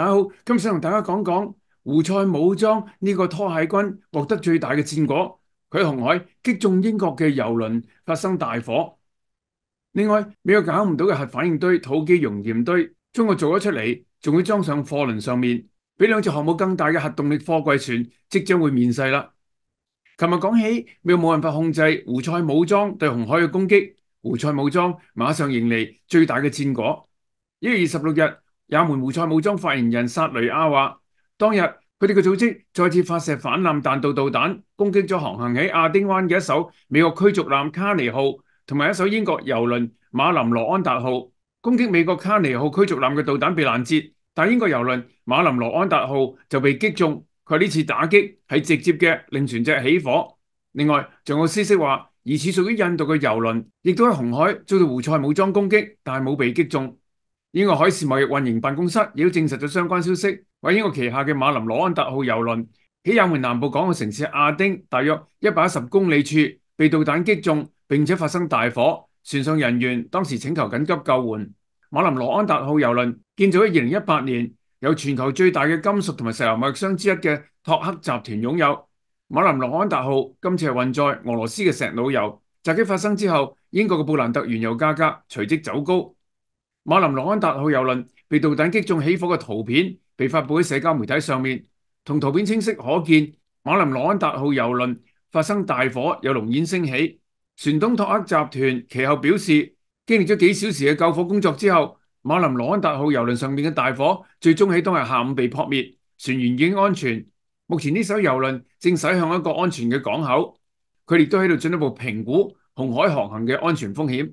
大家好，今次同大家讲讲胡塞武装呢个拖鞋军获得最大嘅战果，佢喺红海击中英国嘅油轮，发生大火。另外，美国搞唔到嘅核反应堆、土基熔盐堆，中国做咗出嚟，仲要装上货轮上面，俾两只航母更大嘅核动力货柜船，即将会面世啦。琴日讲起，美国冇办法控制胡塞武装对红海嘅攻击，胡塞武装马上迎嚟最大嘅战果，一月二十六日。也门胡塞武装发言人萨雷阿话：，当日佢哋嘅组织再次发射反舰弹道导弹，攻击咗航行喺亚丁湾嘅一艘美国驱逐舰卡尼号，同埋一艘英国油轮马林罗安达号。攻击美国卡尼号驱逐舰嘅导弹被拦截，但英国油轮马林罗安达号就被击中。佢呢次打击系直接嘅令船只起火。另外，仲有消息话，疑似属于印度嘅油轮亦都喺红海遭到胡塞武装攻击，但系冇被击中。英国海事贸易运营办公室亦都证实咗相关消息，话英国旗下嘅马林罗安达号邮轮喺也门南部港澳城市亚丁大约一百一十公里处被导弹击中，并且发生大火，船上人员当时请求紧急救援。马林罗安达号邮轮建造喺二零一八年，由全球最大嘅金属同埋石油贸易商之一嘅托克集团拥有。马林罗安达号今次系运载俄罗斯嘅石脑油，袭击发生之后，英国嘅布兰特原油价格随即走高。马林罗安达号邮轮被导弹击中起火嘅图片被发布喺社交媒体上面，同图片清晰可见，马林罗安达号邮轮发生大火，有浓烟升起。船东托克集团其后表示，经历咗几小时嘅救火工作之后，马林罗安达号邮轮上面嘅大火最终喺当日下午被扑灭，船员已经安全。目前呢艘邮轮正驶向一个安全嘅港口，佢哋都喺度进一步评估红海航行嘅安全风险。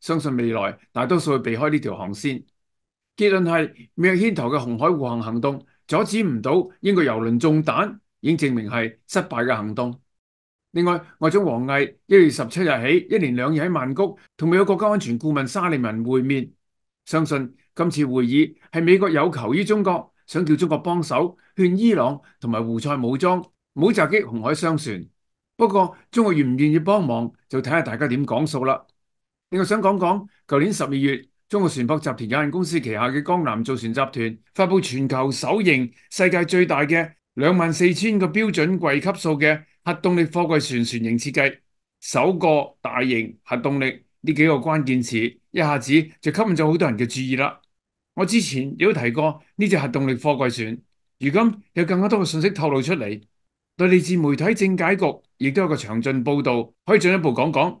相信未来大多数会避开呢条航线。结论系美日牵头嘅红海护航行动阻止唔到英国油轮中弹，已经证明系失败嘅行动。另外，外长王毅一月十七日起一连两日喺曼谷同美国国家安全顾问沙利文会面。相信今次会议系美国有求于中国，想叫中国帮手劝伊朗同埋胡塞武装唔好袭击红海商船。不过中国愿唔愿意帮忙，就睇下大家点讲数啦。另外想讲讲，旧年十二月，中国船舶集团有限公司旗下嘅江南造船集团发布全球首型、世界最大嘅两万四千个标准柜级数嘅核动力货柜船船型设计，首个大型核动力呢几个关键词，一下子就吸引咗好多人嘅注意啦。我之前亦都提过呢只核动力货柜船，如今有更加多嘅信息透露出嚟，对嚟自媒体政解局亦都有个详尽报道，可以进一步讲讲。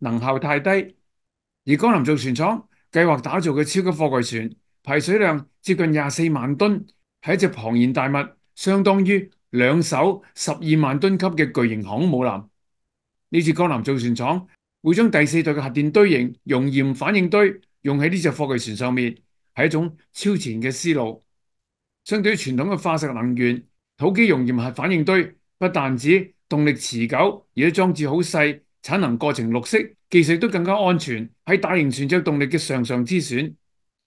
能效太低，而江南造船厂计划打造嘅超级货柜船，排水量接近廿四万吨，系一只庞然大物，相当于两艘十二万吨级嘅巨型航母舰。呢次江南造船厂会将第四代嘅核电堆型熔盐反应堆用喺呢只货柜船上面，系一种超前嘅思路。相对于传统嘅化石能源，土基熔盐核反应堆不但止动力持久，而且装置好细。产能过程绿色，技术亦都更加安全，系大型船只动力嘅上上之选。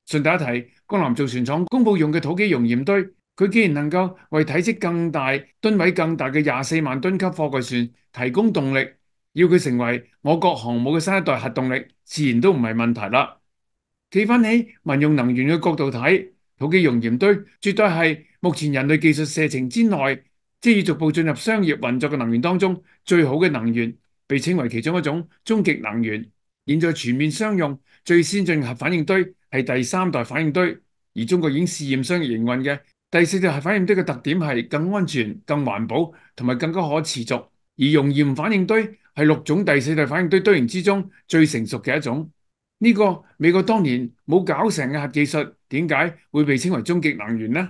顺带一提，江南造船厂公布用嘅土基熔盐堆，佢既然能够为体积更大、吨位更大嘅廿四万吨级货柜船提供动力，要佢成为我国航母嘅新一代核动力，自然都唔系问题啦。企翻起民用能源嘅角度睇，土基熔盐堆绝对系目前人类技术射程之内，即系逐步进入商业运作嘅能源当中最好嘅能源。被称为其中一种终极能源。现在全面商用最先进核反应堆系第三代反应堆，而中国已经试验商业营运嘅第四代核反应堆嘅特点系更安全、更环保同埋更加可持续。而熔盐反应堆系六种第四代反应堆堆型之中最成熟嘅一种。呢个美国当年冇搞成嘅核技术，点解会被称为终极能源呢？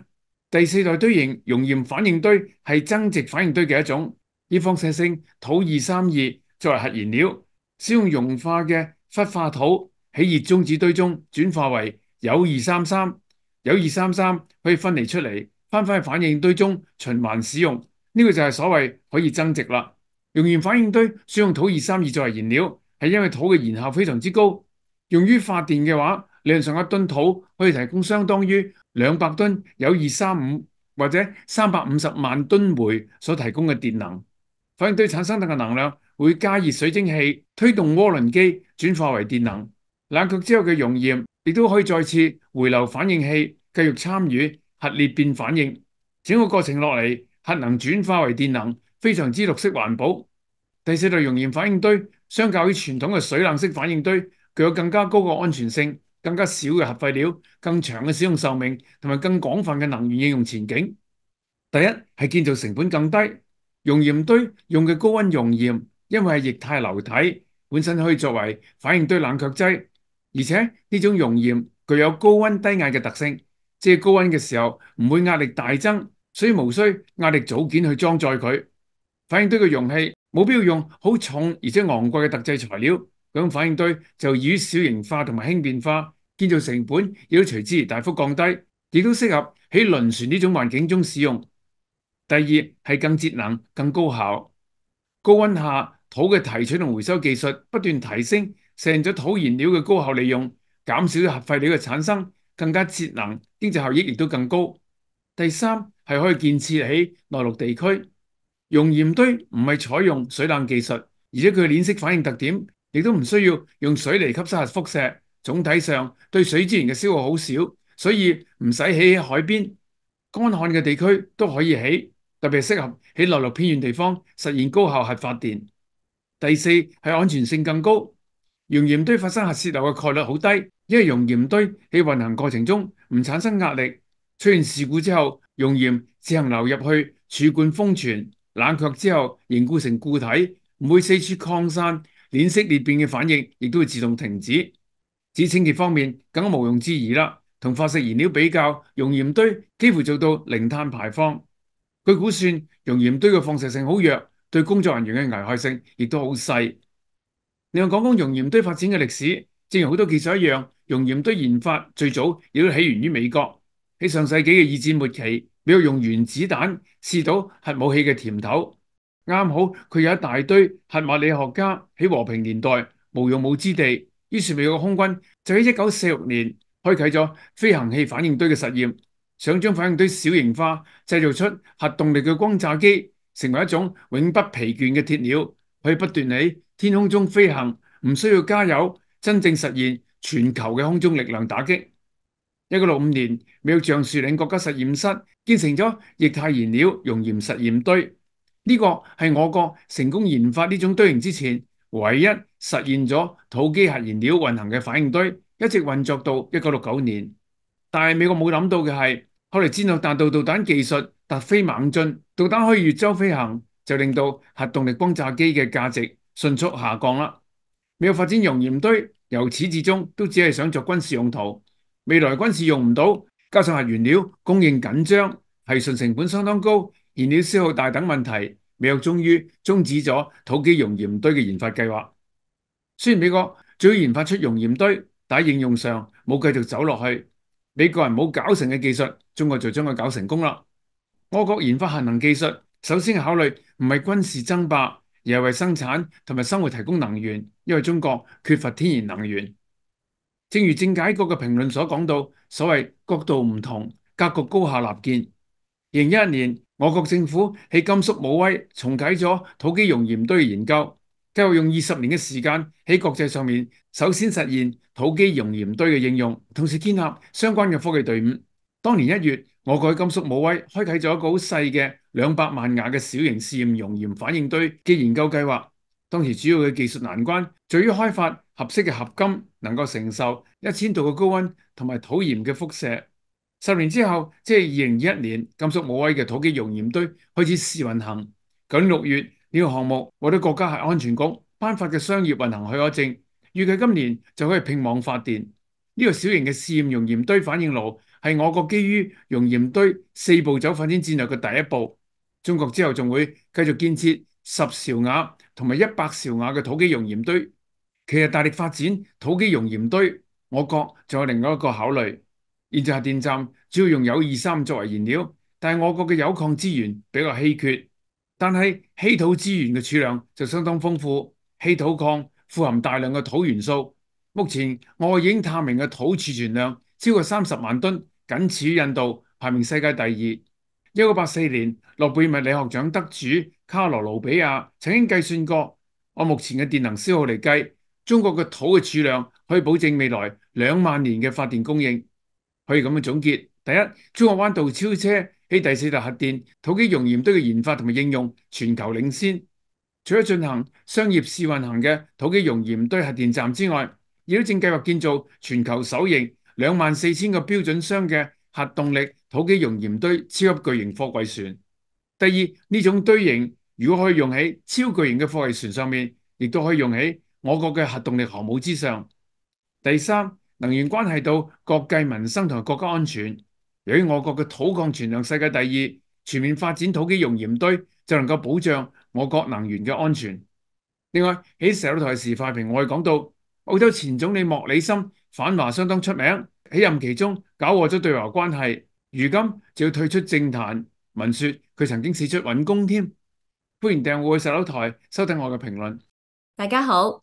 第四代堆型熔盐反应堆系增值反应堆嘅一种，以放射性土二三二。作为核燃料，先用融化嘅氟化土喺热中子堆中转化为有二三三，有二三三可以分离出嚟，翻返去反应堆中循环使用，呢个就系所谓可以增值啦。用完反应堆使用土二三二作为燃料，系因为土嘅燃效非常之高，用于发电嘅话，理论上一吨土可以提供相当于两百吨有二三五或者三百五十万吨煤所提供嘅电能。反应堆产生嘅能量。会加热水蒸气，推动涡轮机转化为电能。冷却之后嘅熔盐亦都可以再次回流反应器，继续参与核裂变反应。整个过程落嚟，核能转化为电能，非常之绿色环保。第四类熔盐反应堆相较于传统嘅水冷式反应堆，具有更加高嘅安全性、更加少嘅核废料、更长嘅使用寿命，同埋更广泛嘅能源应用前景。第一系建造成本更低，熔盐堆用嘅高温熔盐。因为系液态流体本身可以作为反应堆冷却剂，而且呢种熔盐具有高温低压嘅特性，即系高温嘅时候唔会压力大增，所以无需压力组件去装载佢。反应堆嘅容器冇必要用好重而且昂贵嘅特制材料，咁反应堆就易于小型化同埋轻便化，建造成本亦都随之而大幅降低，亦都适合喺轮船呢种环境中使用。第二系更节能、更高效，高温下。土嘅提取同回收技術不斷提升，成咗土燃料嘅高效利用，減少核廢料嘅產生，更加節能，經濟效益亦都更高。第三係可以建設喺內陸地區，熔鹽堆唔係採用水冷技術，而且佢嘅鏈式反應特點亦都唔需要用水嚟吸收核輻射，總體上對水資源嘅消耗好少，所以唔使喺海邊、干旱嘅地區都可以起，特別適合喺內陸偏遠地方實現高效核發電。第四係安全性更高，熔鹽堆發生核泄漏嘅概率好低，因為熔鹽堆喺運行過程中唔產生壓力，出現事故之後，熔鹽自行流入去儲罐封存、冷卻之後凝固成固體，唔會四处擴散，鏈式裂變嘅反應亦都會自動停止。至於清潔方面，更加毋庸置疑啦。同化石燃料比較，熔鹽堆幾乎做到零碳排放。據估算，熔鹽堆嘅放射性好弱。對工作人員嘅危害性亦都好細。你話講講熔鹽堆發展嘅歷史，正如好多技术一樣，熔鹽堆研發最早亦都起源于美國。喺上世紀嘅二戰末期，美要用原子彈試到核武器嘅甜頭，啱好佢有一大堆核物理學家喺和平年代無用武之地。於是美国空軍就喺一九四六年開启咗飛行器反應堆嘅實驗，想將反應堆小型化，製造出核動力嘅光炸機。成为一种永不疲倦嘅铁鸟，可以不断喺天空中飞行，唔需要加油，真正实现全球嘅空中力量打击。一九六五年，美国橡树岭国家实验室建成咗液态燃料熔盐实验堆，呢个系我国成功研发呢种堆型之前唯一实现咗土基核燃料运行嘅反应堆，一直运作到一九六九年。但系美国冇谂到嘅系，后来战略弹道导弹技术。突飞猛进，导弹可以越州飞行，就令到核动力轰炸机嘅价值迅速下降啦。美国发展熔盐堆，由始至终都只系想作军事用途。未来军事用唔到，加上核原料供应紧张，系纯成本相当高，燃料消耗大等问题，美国终于终止咗土基熔盐堆嘅研发计划。虽然美国早已研发出熔盐堆，但系应用上冇继续走落去。美国人冇搞成嘅技术，中国就将佢搞成功啦。我国研发核能技术，首先考虑唔系军事争霸，而系为生产同埋生活提供能源。因为中国缺乏天然能源，正如政解局嘅评论所讲到，所谓角度唔同，格局高下立见。二零一一年，我国政府喺甘肃武威重启咗土基熔盐堆研究，计划用二十年嘅时间喺国际上面首先实现土基熔盐堆嘅应用，同时建立相关嘅科技队伍。当年一月。我改金屬武威，開啟咗一個好細嘅兩百萬瓦嘅小型試驗熔鹽反應堆嘅研究計劃。當時主要嘅技術難關在於開發合適嘅合金，能夠承受一千度嘅高温同埋土鹽嘅輻射。十年之後，即係二零二一年，金屬武威嘅土基熔鹽堆開始試運行。今六月，呢個項目獲得國家系安全局頒發嘅商業運行許可證，預計今年就可以拼網發電。呢個小型嘅試驗熔鹽堆反應爐。系我國基於熔鹽堆四步走發展戰略嘅第一步，中國之後仲會繼續建設十兆瓦同埋一百兆瓦嘅土基熔鹽堆。其實大力發展土基熔鹽堆，我國仲有另外一個考慮。現在核電站主要用有二三作為燃料，但係我國嘅有礦資源比較稀缺，但係稀土資源嘅儲量就相當豐富。稀土礦富含大量嘅土元素，目前我已经探明嘅土儲存量超過三十萬噸。仅次于印度，排名世界第二。一九八四年诺贝尔物理学奖得主卡罗卢比亚曾经计算过，按目前嘅电能消耗嚟计，中国嘅土嘅储量可以保证未来两万年嘅发电供应。可以咁样总结：第一，中国弯道超车喺第四大核电土基熔盐堆嘅研发同埋应用全球领先。除咗进行商业试运行嘅土基熔盐堆核电站之外，亦都正计划建造全球首型。两万四千个标准箱嘅核动力土基熔盐堆超级巨型货柜船。第二呢种堆型如果可以用喺超巨型嘅货柜船上面，亦都可以用喺我国嘅核动力航母之上。第三，能源关系到国计民生同埋国家安全。由于我国嘅土矿存量世界第二，全面发展土基熔盐堆就能够保障我国能源嘅安全。另外喺石头台时快平我哋讲到，澳洲前总理莫里森。反华相当出名，喺任期中搞和咗对华关系，如今就要退出政坛。文说佢曾经试出揾工添，欢迎订去石佬台，收听我嘅评论。大家好。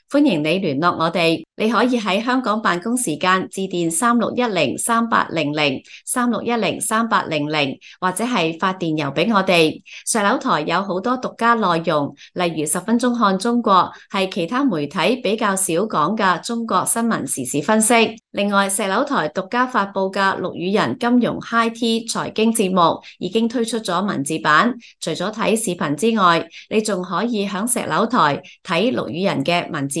歡迎你聯絡我哋，你可以喺香港辦公時間致電三六一零三八零零三六一零三八零零，或者係發電郵俾我哋。石楼台有好多獨家內容，例如十分鐘看中國係其他媒體比較少講嘅中國新聞時事分析。另外，石楼台獨家發布嘅錄語人金融 IT 財經節目已經推出咗文字版，除咗睇視頻之外，你仲可以響石楼台睇錄語人嘅文字。